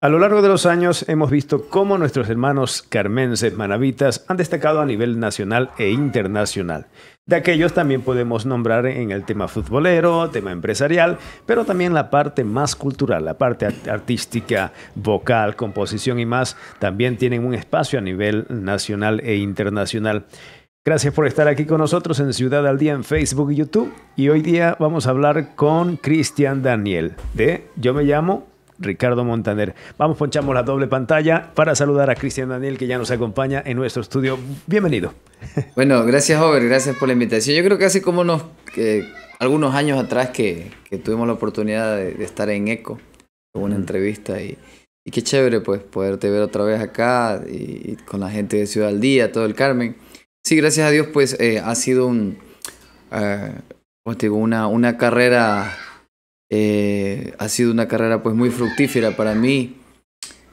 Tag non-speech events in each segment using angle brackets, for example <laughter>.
A lo largo de los años hemos visto cómo nuestros hermanos carmenses manabitas han destacado a nivel nacional e internacional. De aquellos también podemos nombrar en el tema futbolero, tema empresarial, pero también la parte más cultural, la parte artística, vocal, composición y más, también tienen un espacio a nivel nacional e internacional. Gracias por estar aquí con nosotros en Ciudad al Día en Facebook y YouTube. Y hoy día vamos a hablar con Cristian Daniel de Yo me llamo Ricardo Montaner. Vamos, ponchamos la doble pantalla para saludar a Cristian Daniel que ya nos acompaña en nuestro estudio. Bienvenido. <laughs> Bueno, gracias, Over, gracias por la invitación. Yo creo que hace como unos algunos años atrás que, tuvimos la oportunidad de, estar en ECO, una entrevista y, qué chévere pues poderte ver otra vez acá y, con la gente de Ciudad Día, todo el Carmen. Sí, gracias a Dios pues eh, ha sido un, eh, una carrera eh, ha sido una carrera pues muy fructífera para mí.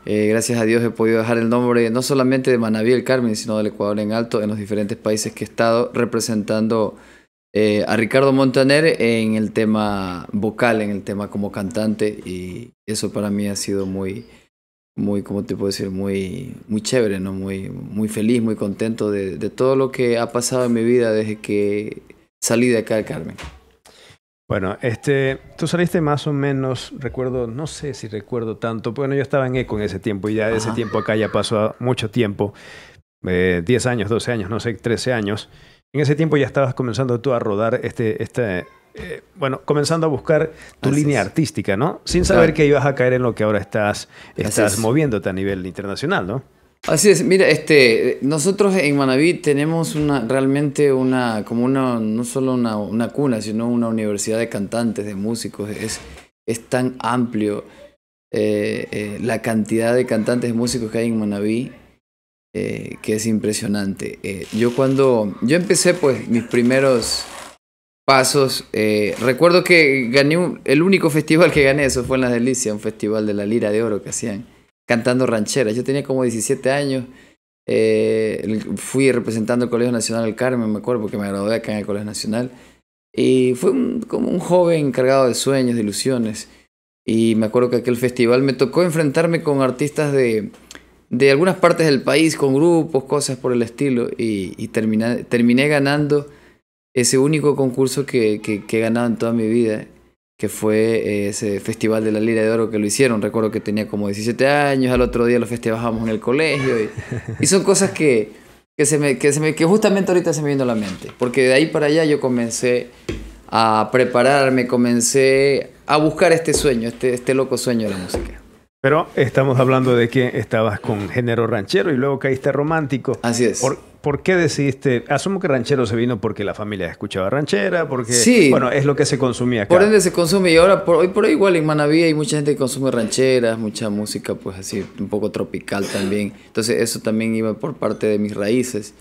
Eh, gracias a Dios he podido dejar el nombre no solamente de Manaví el Carmen, sino del Ecuador en alto en los diferentes países que he estado representando eh, a Ricardo Montaner en el tema vocal, en el tema como cantante y eso para mí ha sido muy, muy, ¿cómo te puedo decir? Muy, muy chévere, ¿no? Muy, muy feliz, muy contento de, todo lo que ha pasado en mi vida desde que salí de acá el Carmen. Bueno, este, tú saliste más o menos, recuerdo, no sé si recuerdo tanto, bueno, yo estaba en ECO en ese tiempo y ya de ese tiempo acá ya pasó mucho tiempo, eh, 10 años, 12 años, no sé, 13 años. En ese tiempo ya estabas comenzando tú a rodar este, este eh, bueno, comenzando a buscar tu línea artística, ¿no? Sin saber que ibas a caer en lo que ahora estás, estás moviéndote a nivel internacional, ¿no? Así es, mira, este, nosotros en Manaví tenemos una, realmente una, como una, no solo una, cuna, sino una universidad de cantantes, de músicos, es, es tan amplio eh, eh, la cantidad de cantantes, músicos que hay en Manaví, eh, que es impresionante. yo cuando, yo empecé pues mis primeros pasos. recuerdo que gané el único festival que gané, eso fue en las Delicia, un festival de la Lira de Oro que hacían cantando rancheras. Yo tenía como 17 años. Eh, fui representando el Colegio Nacional del Carmen, me acuerdo, porque me gradué acá en el Colegio Nacional. Y fue como un joven cargado de sueños, de ilusiones. Y me acuerdo que aquel festival me tocó enfrentarme con artistas de, de algunas partes del país, con grupos, cosas por el estilo. Y, terminé, ganando ese único concurso que, que, que he ganado en toda mi vida que fue eh, ese festival de la Lira de Oro que lo hicieron. Recuerdo que tenía como 17 años, al otro día lo festejábamos en el colegio. <laughs> Y, son cosas que, que, se me, que, se me, que justamente ahorita se me vino a la mente. Porque de ahí para allá yo comencé a prepararme, comencé a buscar este sueño, este, este loco sueño de la música. Pero estamos hablando de que estabas con género ranchero y luego caíste romántico. Así es. ¿Por qué decidiste? Asumo que ranchero se vino porque la familia escuchaba ranchera, porque sí, bueno, es lo que se consumía Por ende se consume y ahora por hoy por hoy igual en Manaví hay mucha gente que consume rancheras, mucha música pues así un poco tropical también. Entonces eso también iba por parte de mis raíces.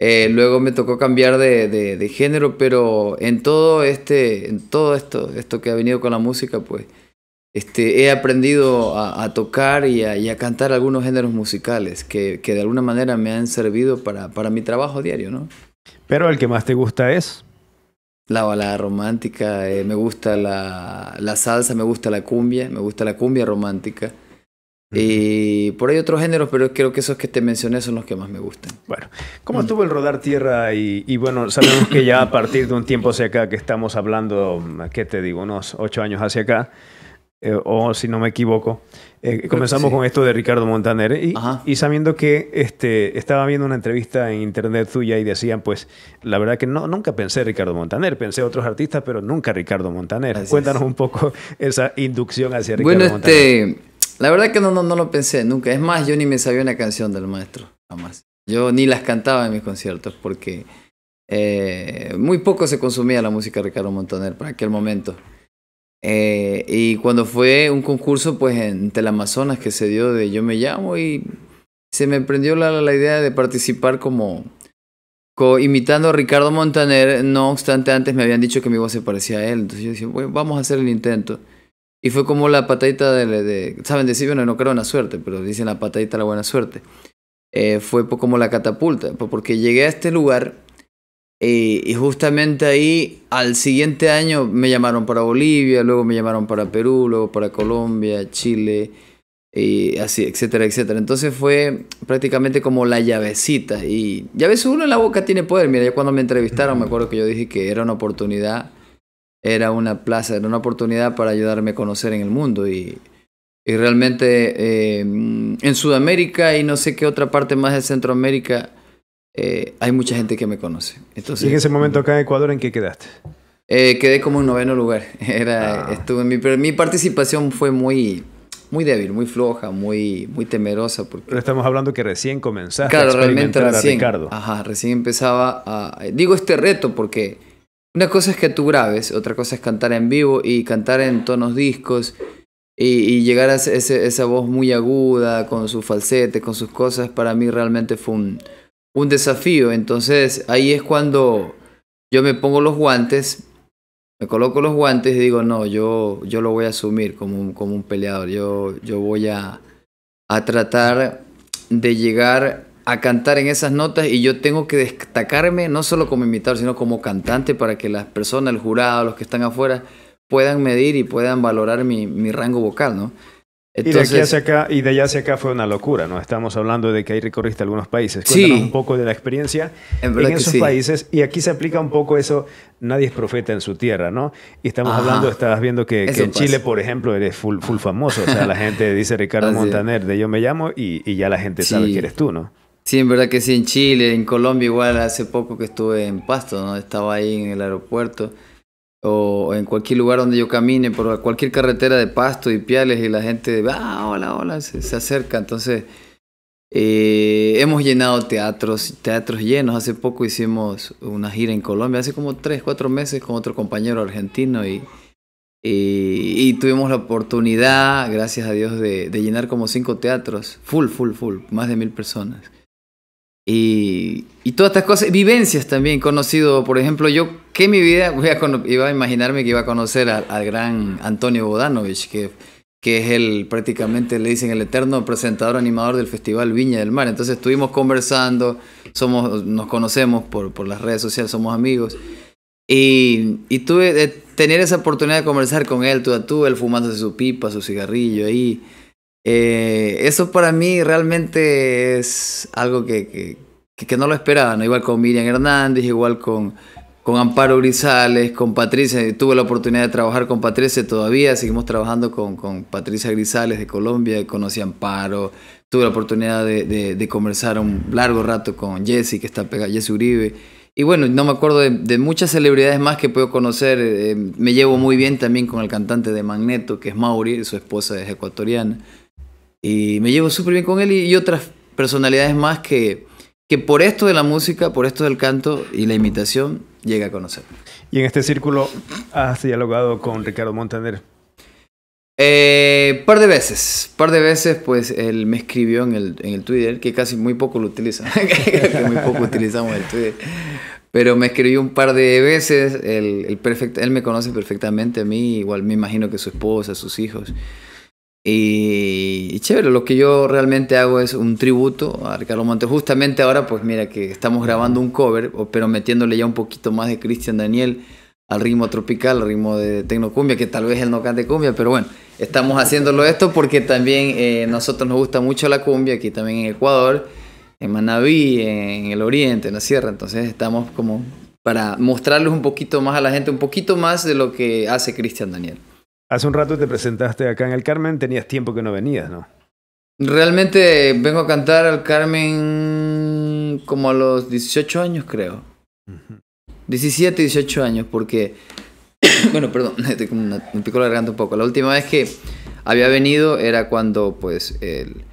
Eh, luego me tocó cambiar de, género, pero en todo este, en todo esto, esto que ha venido con la música, pues este, he aprendido a, tocar y a, cantar algunos géneros musicales que, de alguna manera me han servido para, mi trabajo diario, ¿no? Pero el que más te gusta es... La balada romántica, eh, me gusta la, salsa, me gusta la cumbia, me gusta la cumbia romántica. Y por ahí otros géneros, pero creo que esos que te mencioné son los que más me gustan. Bueno, ¿cómo mm. estuvo el rodar tierra? Y, y, bueno, sabemos que ya a partir de un tiempo hacia acá que estamos hablando, ¿qué te digo? Unos ocho años hacia acá, eh, o si no me equivoco. Eh, comenzamos con esto de Ricardo Montaner y, sabiendo que este, estaba viendo una entrevista en internet suya y decían, pues, la verdad que nunca pensé Ricardo Montaner, pensé otros artistas, pero nunca Ricardo Montaner. Cuéntanos un poco esa inducción hacia Ricardo Montaner. Bueno, este, la verdad que no, no, lo pensé nunca. Es más, yo ni me sabía una canción del maestro, jamás. Yo ni las cantaba en mis conciertos porque eh, muy poco se consumía la música de Ricardo Montaner para aquel momento. Eh, y cuando fue un concurso, pues en amazonas que se dio de Yo Me Llamo y se me prendió la, la idea de participar como, imitando a Ricardo Montaner. No obstante, antes me habían dicho que mi voz se parecía a él. Entonces yo decía, bueno, vamos a hacer el intento. Y fue como la patadita de, de ¿saben decir? Bueno, no creo en la suerte, pero dicen la patadita de la buena suerte. Eh, fue como la catapulta, porque llegué a este lugar eh, y justamente ahí, al siguiente año, me llamaron para Bolivia, luego me llamaron para Perú, luego para Colombia, Chile, y eh, así, etcétera, etcétera. Entonces fue prácticamente como la llavecita. Y ya ves, uno en la boca tiene poder. Mira, yo cuando me entrevistaron, me acuerdo que yo dije que era una oportunidad, era una plaza, era una oportunidad para ayudarme a conocer en el mundo. Y, y realmente eh, en Sudamérica y no sé qué otra parte más de Centroamérica eh, hay mucha gente que me conoce. ¿Y en ese momento acá en Ecuador en qué quedaste? Eh, quedé como en noveno lugar. <laughs> Ah. mi, pero mi participación fue muy, muy débil, muy floja, muy, muy temerosa. Porque... Pero estamos hablando que recién comenzaste claro, a experimentar realmente recién, Ricardo. Ajá, recién empezaba a... Eh, digo este reto porque una cosa es que tú grabes, otra cosa es cantar en vivo y cantar en tonos discos y, llegar a ese, esa voz muy aguda, con sus falsetes, con sus cosas, para mí realmente fue un un desafío. Entonces ahí es cuando yo me pongo los guantes, me coloco los guantes y digo, no, yo, yo lo voy a asumir como un, como un peleador. Yo, yo voy a, tratar de llegar a cantar en esas notas y yo tengo que destacarme no solo como imitador, sino como cantante para que las personas, el jurado, los que están afuera, puedan medir y puedan valorar mi, mi rango vocal, ¿no? y, de aquí hacia acá, y de allá hacia acá fue una locura, ¿no? Estamos hablando de que ahí recorriste algunos países. Cuéntanos un poco de la experiencia en, esos países. Y aquí se aplica un poco eso, nadie es profeta en su tierra, ¿no? Y estamos hablando, estabas viendo que, en Chile, por ejemplo, eres full, full famoso. O sea, la gente <laughs> dice Ricardo Montaner, de yo me llamo, y, ya la gente sabe que eres tú, ¿no? Sí, en verdad que sí, en Chile, en Colombia igual, hace poco que estuve en Pasto, ¿no? Estaba ahí en el aeropuerto o en cualquier lugar donde yo camine, por cualquier carretera de pasto y piales y la gente, ah, hola, hola, se, acerca. Entonces, eh, hemos llenado teatros, teatros llenos. Hace poco hicimos una gira en Colombia, hace como tres, cuatro meses con otro compañero argentino y, y, tuvimos la oportunidad, gracias a Dios, de, de llenar como cinco teatros, full, full, full, más de mil personas. Y, y, todas estas cosas, vivencias también, conocido, por ejemplo, yo que en mi vida iba a imaginarme que iba a conocer al, gran Antonio Bodanovich, que, que es el prácticamente, le dicen, el eterno presentador animador del Festival Viña del Mar. Entonces estuvimos conversando, somos, nos conocemos por, por las redes sociales, somos amigos. Y, y tuve eh, tener esa oportunidad de conversar con él tú a tú, él fumándose su pipa, su cigarrillo ahí eh, eso para mí realmente es algo que, que, no lo esperaba, ¿no? Igual con Miriam Hernández, igual con, con Amparo Grisales, con Patricia. Tuve la oportunidad de trabajar con Patricia todavía, seguimos trabajando con, con Patricia Grisales de Colombia, conocí a Amparo. Tuve la oportunidad de, conversar un largo rato con Jesse, que está pegada, Jesse Uribe. Y bueno, no me acuerdo de, muchas celebridades más que puedo conocer. Eh, me llevo muy bien también con el cantante de Magneto, que es Mauri, su esposa es ecuatoriana. Y me llevo súper bien con él y, otras personalidades más que, que por esto de la música, por esto del canto y la imitación, llega a conocer. Y en este círculo has dialogado con Ricardo Montaner. Eh, par de veces, par de veces, pues él me escribió en el, en el Twitter, que casi muy poco lo utiliza <laughs> muy poco utilizamos el Twitter, pero me escribió un par de veces, el, el él me conoce perfectamente a mí, igual me imagino que su esposa, sus hijos. Y, chévere, lo que yo realmente hago es un tributo a Ricardo Montes. Justamente ahora, pues mira que estamos grabando un cover, pero metiéndole ya un poquito más de Cristian Daniel al ritmo tropical, al ritmo de tecnocumbia, que tal vez él no cante cumbia, pero bueno, estamos haciéndolo esto porque también eh, nosotros nos gusta mucho la cumbia, aquí también en Ecuador, en Manabí, en el oriente, en la sierra, entonces estamos como para mostrarles un poquito más a la gente, un poquito más de lo que hace Cristian Daniel. Hace un rato te presentaste acá en el Carmen, tenías tiempo que no venías, ¿no? Realmente vengo a cantar al Carmen como a los 18 años, creo. 17, 18 años, porque. <coughs> bueno, perdón, <laughs> me pico la un poco. La última vez que había venido era cuando, pues, el,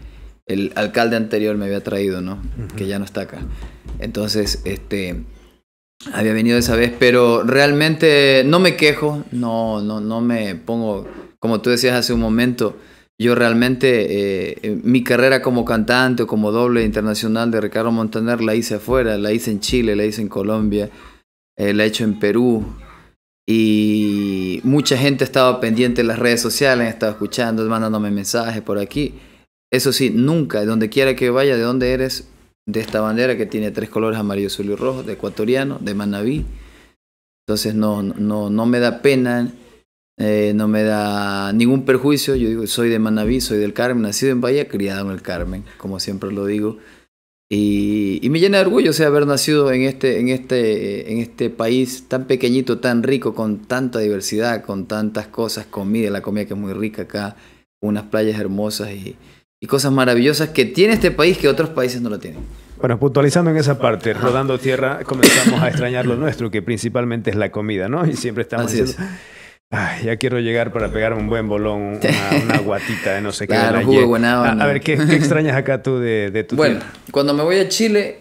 alcalde anterior me había traído, ¿no? Que ya no está acá. Entonces, este había venido esa vez, pero realmente no me quejo, no, no, no me pongo, como tú decías hace un momento, yo realmente eh, mi carrera como cantante o como doble internacional de Ricardo Montaner la hice afuera, la hice en Chile, la hice en Colombia, eh, la he hecho en Perú. Y mucha gente estaba pendiente en las redes sociales, estaba escuchando, mandándome mensajes por aquí. Eso sí, nunca, donde quiera que vaya, de donde eres, de esta bandera que tiene tres colores, amarillo, azul y rojo, de ecuatoriano, de Manabí Entonces no, no, no me da pena, eh, no me da ningún perjuicio. Yo digo, soy de Manabí soy del Carmen, nacido en Bahía, criado en el Carmen, como siempre lo digo. Y, me llena de orgullo o haber nacido en este, en, este, en este país tan pequeñito, tan rico, con tanta diversidad, con tantas cosas, comida, la comida que es muy rica acá, unas playas hermosas y, y cosas maravillosas que tiene este país que otros países no lo tienen. Bueno, puntualizando en esa parte, rodando tierra, comenzamos a extrañar lo nuestro, que principalmente es la comida, ¿no? Y siempre estamos diciendo, ya quiero llegar para pegar un buen bolón, una, guatita de no sé qué. a, ver, ¿qué, extrañas acá tú de, tu tu Bueno, cuando me voy a Chile,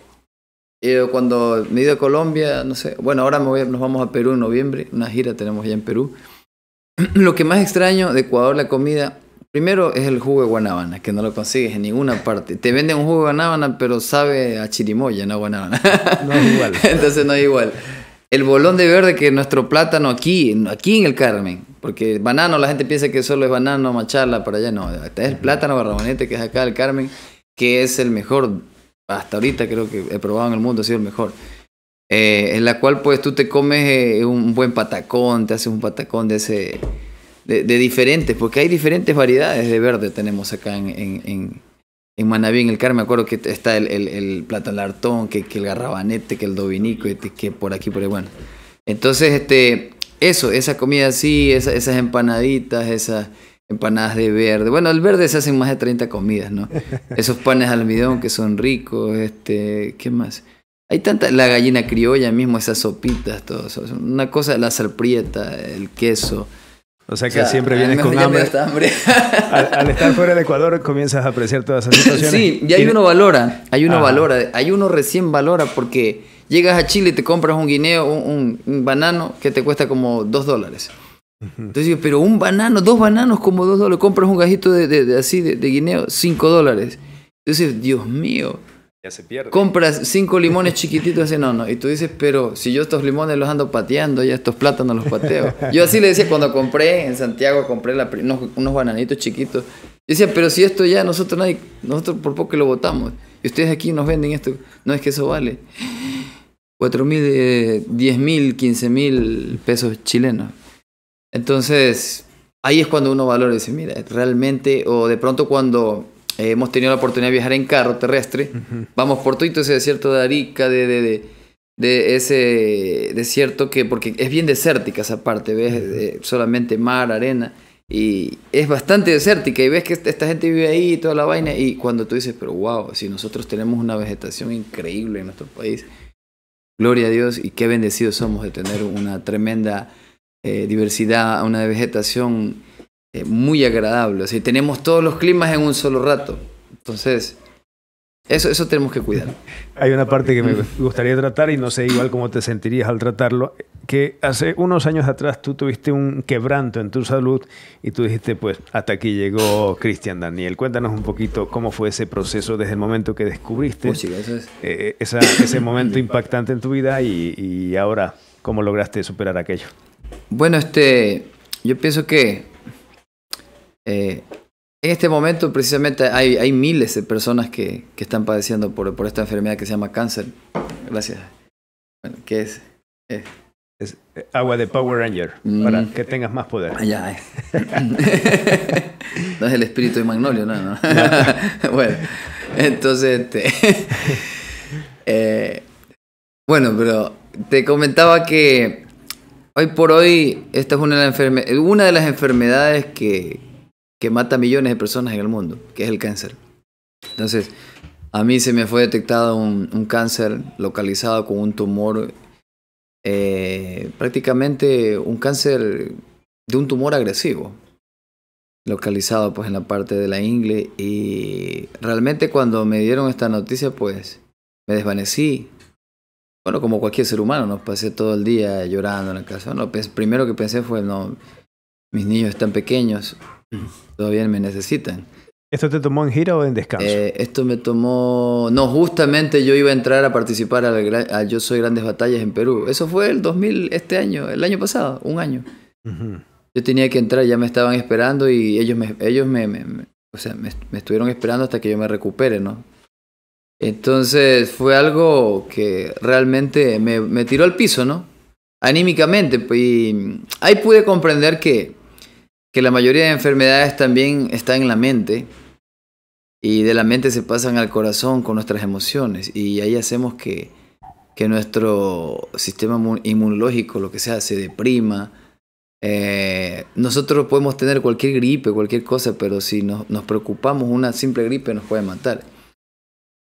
eh, cuando me he ido a Colombia, no sé, bueno, ahora nos vamos a Perú en noviembre, una gira tenemos ya en Perú. <clears throat> Lo que más extraño de Ecuador, la comida, Primero es el jugo de guanábana, que no lo consigues en ninguna parte. Te venden un jugo de guanábana, pero sabe a chirimoya, no a guanábana. No es igual. <laughs> Entonces no es igual. El bolón de verde que nuestro plátano aquí, aquí en el Carmen, porque banano la gente piensa que solo es banano, macharla para allá no. Este es el plátano barrabonete que es acá el Carmen, que es el mejor, hasta ahorita creo que he probado en el mundo, ha sido el mejor. Eh, en la cual pues tú te comes eh, un buen patacón, te haces un patacón de ese de, diferentes, porque hay diferentes variedades de verde tenemos acá en, en, en, en Manaví, en el Carmen. Me acuerdo que está el, el, el hartón que, el garrabanete, que el dovinico este, que por aquí, por ahí, bueno. Entonces, este, eso, esa comida así, esas empanaditas, esas empanadas de verde. Bueno, el verde se hacen más de 30 comidas, ¿no? <laughs> Esos panes de almidón que son ricos, este, ¿qué más? Hay tanta, la gallina criolla mismo, esas sopitas, todo eso. Una cosa, la salprieta, el queso. O sea que siempre vienes con hambre. <laughs> al, estar fuera del Ecuador comienzas a apreciar todas esas situaciones. Sí, y hay uno valora, hay uno valora, hay uno recién valora porque llegas a Chile y te compras un guineo, un, banano que te cuesta como dos dólares. Entonces digo, pero un banano, dos bananos como dos dólares, compras un gajito de, así de, guineo, cinco dólares. Entonces, Dios mío, ya se pierde. Compras cinco limones chiquititos así, no, no. Y tú dices, pero si yo estos limones los ando pateando, ya estos plátanos los pateo. Yo así le decía, cuando compré en Santiago, compré unos, bananitos chiquitos. Yo decía, pero si esto ya nosotros nadie, nosotros por poco lo votamos. Y ustedes aquí nos venden esto. No es que eso vale. cuatro mil, eh, diez mil, quince mil pesos chilenos. Entonces, ahí es cuando uno valora y dice, mira, realmente, o de pronto cuando eh, hemos tenido la oportunidad de viajar en carro terrestre. Vamos por todo ese desierto de Arica, de, de, de, ese desierto que, porque es bien desértica esa parte, ves eh, solamente mar, arena, y es bastante desértica, y ves que esta gente vive ahí y toda la vaina, y cuando tú dices, pero wow, si nosotros tenemos una vegetación increíble en nuestro país, gloria a Dios, y qué bendecidos somos de tener una tremenda eh, diversidad, una vegetación eh, muy agradable. tenemos todos los climas en un solo rato. Entonces, eso, eso tenemos que cuidar. <laughs> Hay una parte que me gustaría tratar y no sé igual cómo te sentirías al tratarlo, que hace unos años atrás tú tuviste un quebranto en tu salud y tú dijiste, pues hasta aquí llegó Cristian Daniel. Cuéntanos un poquito cómo fue ese proceso desde el momento que descubriste oh, eh, ese momento impactante en tu vida y, y ahora cómo lograste superar aquello. Bueno, este, yo pienso que eh, en este momento precisamente hay, miles de personas que, están padeciendo por, esta enfermedad que se llama cáncer. Gracias. Bueno, que es, eh. Eh, agua de Power Ranger, mm. para que tengas más poder. Ah, ya, <laughs> no es el espíritu de Magnolio, no, <laughs> bueno, entonces... Este, <laughs> bueno, pero te comentaba que hoy por hoy esta es una de las enfermedades que, que mata millones de personas en el mundo, que es el cáncer. Entonces, a mí se me fue detectado un, un cáncer localizado con un tumor, eh, prácticamente un cáncer de un tumor agresivo, localizado pues en la parte de la ingle y realmente cuando me dieron esta noticia pues me desvanecí. Bueno, como cualquier ser humano, nos pasé todo el día llorando en la casa. pues, primero que pensé fue, no, mis niños están pequeños, Mm. Todavía me necesitan. ¿Esto te tomó en gira o en descanso? Eh, esto me tomó... No, justamente yo iba a entrar a participar al, a Yo Soy Grandes Batallas en Perú. Eso fue el 2000, este año, el año pasado, un año. Yo tenía que entrar, ya me estaban esperando y ellos me, ellos o sea, estuvieron esperando hasta que yo me recupere, ¿no? Entonces fue algo que realmente me, me tiró al piso, ¿no? Anímicamente. Pues, y ahí pude comprender que que la mayoría de enfermedades también están en la mente y de la mente se pasan al corazón con nuestras emociones y ahí hacemos que, que nuestro sistema inmunológico, lo que sea, se deprima. Eh, nosotros podemos tener cualquier gripe, cualquier cosa, pero si nos, nos preocupamos, una simple gripe nos puede matar.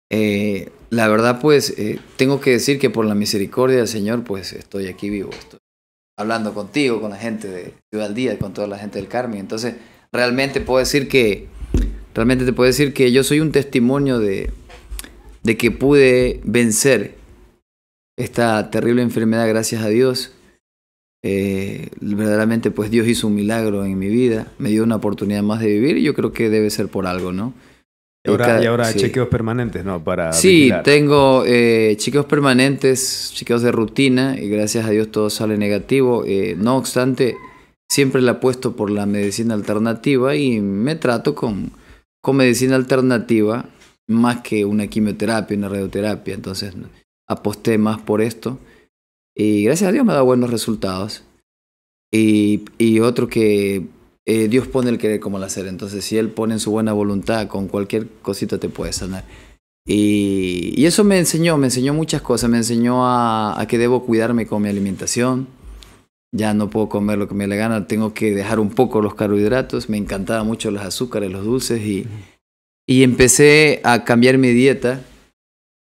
Eh, la verdad, pues, eh, tengo que decir que por la misericordia del Señor, pues, estoy aquí vivo, hablando contigo, con la gente de Ciudad al Día, con toda la gente del Carmen. Entonces, realmente puedo decir que, realmente te puedo decir que yo soy un testimonio de, de que pude vencer esta terrible enfermedad, gracias a Dios. Eh, verdaderamente, pues Dios hizo un milagro en mi vida, me dio una oportunidad más de vivir y yo creo que debe ser por algo, ¿no? Y ahora, chequeos permanentes, ¿no? Para sí, tengo eh, chequeos permanentes, chequeos de rutina, y gracias a Dios todo sale negativo. Eh, no obstante, siempre la apuesto por la medicina alternativa y me trato con, con medicina alternativa más que una quimioterapia, una radioterapia. Entonces aposté más por esto. Y gracias a Dios me ha dado buenos resultados. y otro que eh, Dios pone el querer como la hacer. Entonces, si Él pone en su buena voluntad, con cualquier cosita te puede sanar. Y, eso me enseñó, me enseñó muchas cosas. Me enseñó a, que debo cuidarme con mi alimentación. Ya no puedo comer lo que me le gana, tengo que dejar un poco los carbohidratos. Me encantaba mucho los azúcares, los dulces y, empecé a cambiar mi dieta.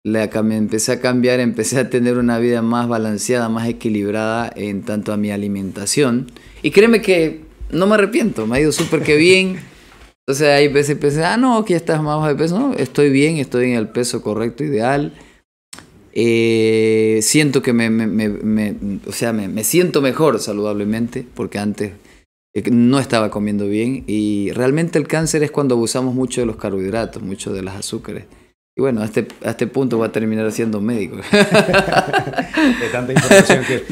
me empecé a cambiar, empecé a tener una vida más balanceada, más equilibrada en tanto a mi alimentación. Y créeme que no me arrepiento, me ha ido súper que bien. Entonces hay veces y ah, no, que ya estás más bajo de peso. No, estoy bien, estoy en el peso correcto, ideal. Eh, siento que me, me o sea, me, siento mejor saludablemente, porque antes eh, no estaba comiendo bien. Y realmente el cáncer es cuando abusamos mucho de los carbohidratos, mucho de las azúcares. Y bueno, este, a este, punto va a terminar siendo médico. <laughs> de tanta información que...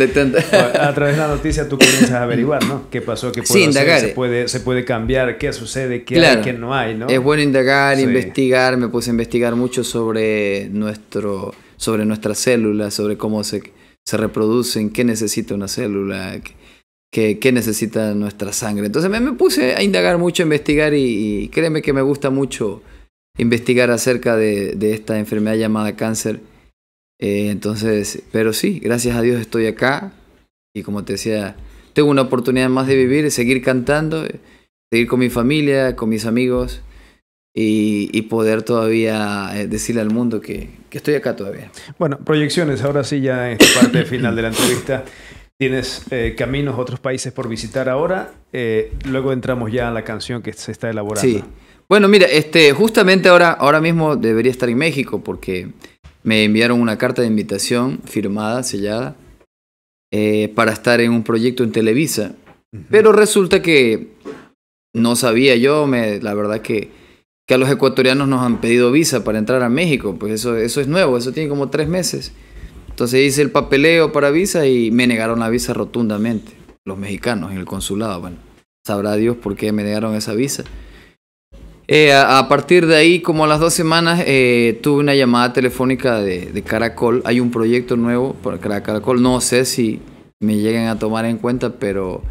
<laughs> A través de la noticia tú comienzas a averiguar, ¿no? ¿Qué pasó? ¿Qué puedo hacer? Se, puede, ¿Se puede cambiar? ¿Qué sucede? ¿Qué hay? ¿Qué no hay? ¿no? Es bueno indagar, investigar. Me puse a investigar mucho sobre, nuestro, sobre nuestras células, sobre cómo se, se reproducen, qué necesita una célula, qué, necesita nuestra sangre. Entonces me, puse a indagar mucho, a investigar y créeme que me gusta mucho investigar acerca de, esta enfermedad llamada cáncer. Eh, entonces, pero sí, gracias a Dios estoy acá y como te decía, tengo una oportunidad más de vivir, seguir cantando, eh, seguir con mi familia, con mis amigos y, poder todavía eh, decirle al mundo que, estoy acá todavía. Bueno, proyecciones, ahora sí ya en esta parte final de la entrevista. Tienes eh, caminos, otros países por visitar ahora. luego entramos ya a la canción que se está elaborando. Sí. Bueno, mira, este, justamente ahora, ahora mismo debería estar en México porque me enviaron una carta de invitación firmada, sellada, eh, para estar en un proyecto en Televisa. Pero resulta que no sabía yo, me, la verdad que, que a los ecuatorianos nos han pedido visa para entrar a México, pues eso, eso es nuevo, eso tiene como tres meses. Entonces hice el papeleo para visa y me negaron la visa rotundamente, los mexicanos en el consulado, bueno, sabrá Dios por qué me negaron esa visa. Eh, a, partir de ahí, como a las dos semanas, eh, tuve una llamada telefónica de, Caracol. Hay un proyecto nuevo para Caracol. No sé si me lleguen a tomar en cuenta, pero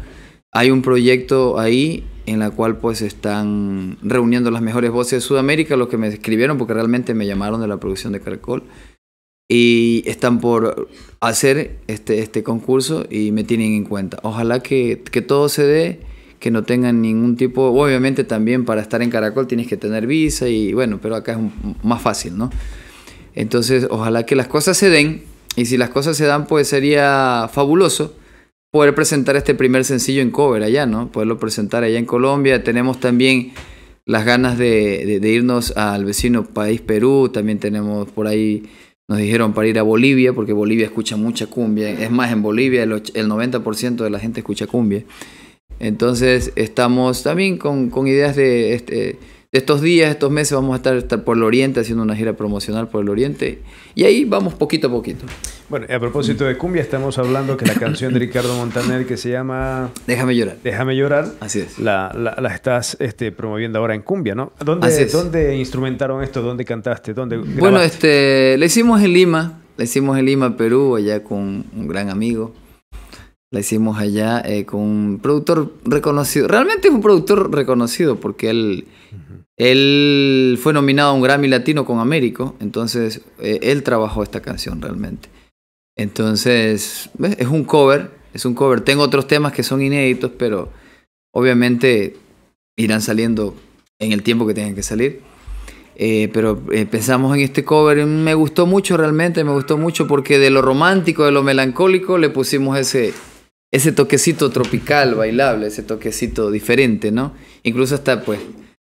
hay un proyecto ahí en la cual pues están reuniendo las mejores voces de Sudamérica, los que me escribieron, porque realmente me llamaron de la producción de Caracol. Y están por hacer este, este concurso y me tienen en cuenta. Ojalá que, que todo se dé que no tengan ningún tipo, obviamente también para estar en Caracol tienes que tener visa y bueno, pero acá es más fácil, ¿no? Entonces, ojalá que las cosas se den y si las cosas se dan, pues sería fabuloso poder presentar este primer sencillo en cover allá, ¿no? Poderlo presentar allá en Colombia. Tenemos también las ganas de irnos al vecino país Perú, también tenemos por ahí nos dijeron para ir a Bolivia, porque Bolivia escucha mucha cumbia. Es más, en Bolivia el, 90% de la gente escucha cumbia. Entonces estamos también con, ideas este, de, estos días, estos meses, vamos a estar, por el Oriente haciendo una gira promocional por el Oriente y ahí vamos poquito a poquito. Bueno, a propósito de cumbia, estamos hablando que la <coughs> canción de Ricardo Montaner que se llama... Déjame llorar. Déjame llorar. Así es. La, estás este, promoviendo ahora en cumbia, ¿no? ¿Dónde, instrumentaron esto? ¿Dónde cantaste? ¿Dónde Bueno, este, la hicimos en Lima, la hicimos en Lima, Perú, allá con un gran amigo. La hicimos allá eh, con un productor reconocido. Realmente es un productor reconocido porque él, él fue nominado a un Grammy Latino con Américo. Entonces, eh, él trabajó esta canción realmente. Entonces, es un cover. Es un cover. Tengo otros temas que son inéditos, pero obviamente irán saliendo en el tiempo que tengan que salir. Eh, pero pensamos en este cover, me gustó mucho realmente, me gustó mucho porque de lo romántico, de lo melancólico, le pusimos ese, ese toquecito tropical, bailable, ese toquecito diferente, ¿no? Incluso hasta pues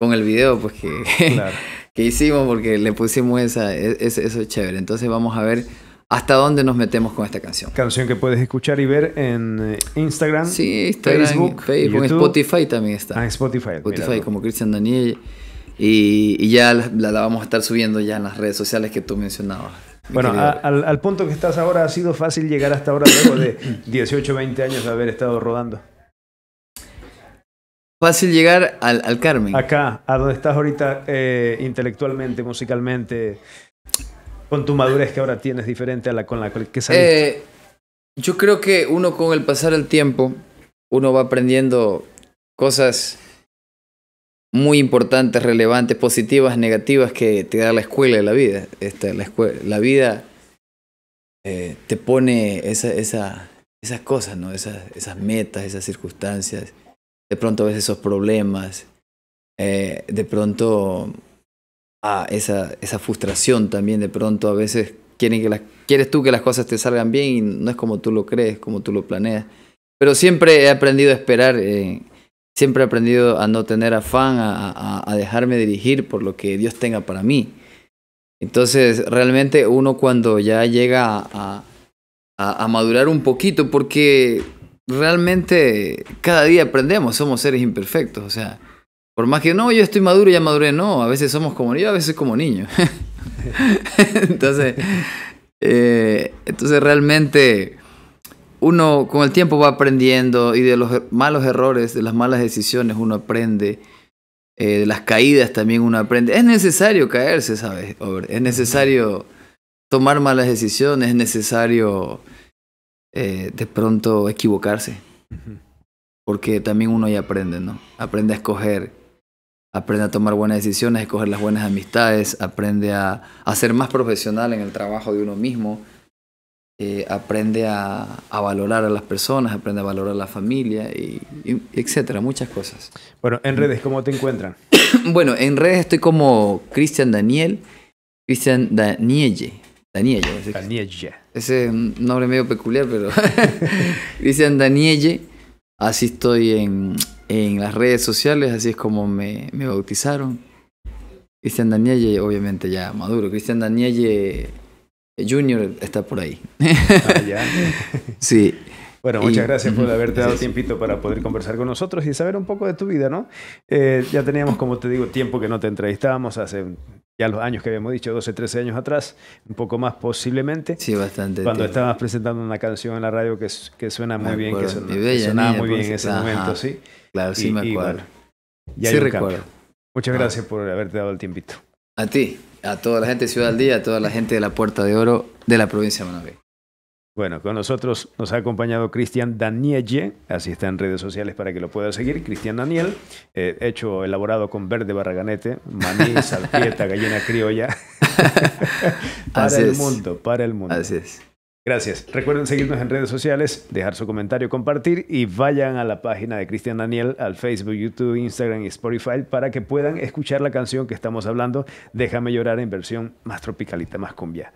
con el video pues que, <laughs> hicimos porque le pusimos esa, e, eso chévere. Entonces vamos a ver hasta dónde nos metemos con esta canción. Canción que puedes escuchar y ver en eh, Instagram, sí, Facebook, Facebook Spotify también está. Ah, Spotify. Spotify como Cristian Daniel. Y, ya la, vamos a estar subiendo ya en las redes sociales que tú mencionabas. Bueno, al, punto que estás ahora, ¿ha sido fácil llegar hasta ahora luego de 18, 20 años de haber estado rodando? Fácil llegar al, Carmen. Acá, a donde estás ahorita eh, intelectualmente, musicalmente, con tu madurez que ahora tienes diferente a la con la que saliste. Eh, yo creo que uno con el pasar el tiempo, uno va aprendiendo cosas muy importantes, relevantes, positivas, negativas que te da la escuela de la vida. la, escuela, la vida eh, te pone esa, esas cosas, ¿no? Esas, esas metas, esas circunstancias, de pronto a veces esos problemas, eh, de pronto a ah, esa, esa frustración también, de pronto a veces quieren que las, quieres tú que las cosas te salgan bien y no es como tú lo crees, como tú lo planeas. Pero siempre he aprendido a esperar eh, Siempre he aprendido a no tener afán, a, dejarme dirigir por lo que Dios tenga para mí. Entonces, realmente uno cuando ya llega a, madurar un poquito, porque realmente cada día aprendemos, somos seres imperfectos. O sea, por más que no, yo estoy maduro, ya maduré, no, a veces somos como yo, a veces como niños. <laughs> entonces, eh, entonces realmente uno con el tiempo va aprendiendo y de los er-, malos errores, de las malas decisiones uno aprende, eh, de las caídas también uno aprende. Es necesario caerse, ¿sabes? Es necesario tomar malas decisiones, es necesario eh, de pronto equivocarse, porque también uno ya aprende, ¿no? Aprende a escoger, aprende a tomar buenas decisiones, a escoger las buenas amistades, aprende a ser más profesional en el trabajo de uno mismo eh, aprende a, valorar a las personas, aprende a valorar a la familia, y, etcétera, muchas cosas. Bueno, en redes, ¿cómo te encuentran? <coughs> bueno, en redes estoy como Cristian Daniel, Cristian Danielle. Danielle. Ese es un nombre medio peculiar, pero. <laughs> Cristian Danielle. Así estoy en, las redes sociales, así es como me, me bautizaron. Cristian Danielle, obviamente ya maduro. Cristian Danielle eh, Junior está por ahí. Ah, <laughs> sí. Bueno, muchas gracias por haberte dado tiempito para poder conversar con nosotros y saber un poco de tu vida, ¿no? Eh, ya teníamos, como te digo, tiempo que no te entrevistábamos, hace ya los años que habíamos dicho, 12, 13 años atrás, un poco más posiblemente. Sí, bastante. Cuando estabas presentando una canción en la radio que, suena muy bien, que, suena muy bien pues, en ese momento, ¿sí? Claro, sí me acuerdo. sí recuerdo. Muchas ah. gracias por haberte dado el tiempito. A ti a toda la gente de Ciudad del Día, a toda la gente de la Puerta de Oro de la provincia de Manabí. Bueno, con nosotros nos ha acompañado Cristian Danielle, así está en redes sociales para que lo pueda seguir. Cristian Daniel, eh, hecho, elaborado con verde barraganete, maní, <laughs> salpieta, gallina criolla. <laughs> para el mundo, para el mundo. Así Gracias. Recuerden seguirnos en redes sociales, dejar su comentario, compartir y vayan a la página de Cristian Daniel, al Facebook, YouTube, Instagram y Spotify para que puedan escuchar la canción que estamos hablando, Déjame llorar en versión más tropicalita, más cumbia.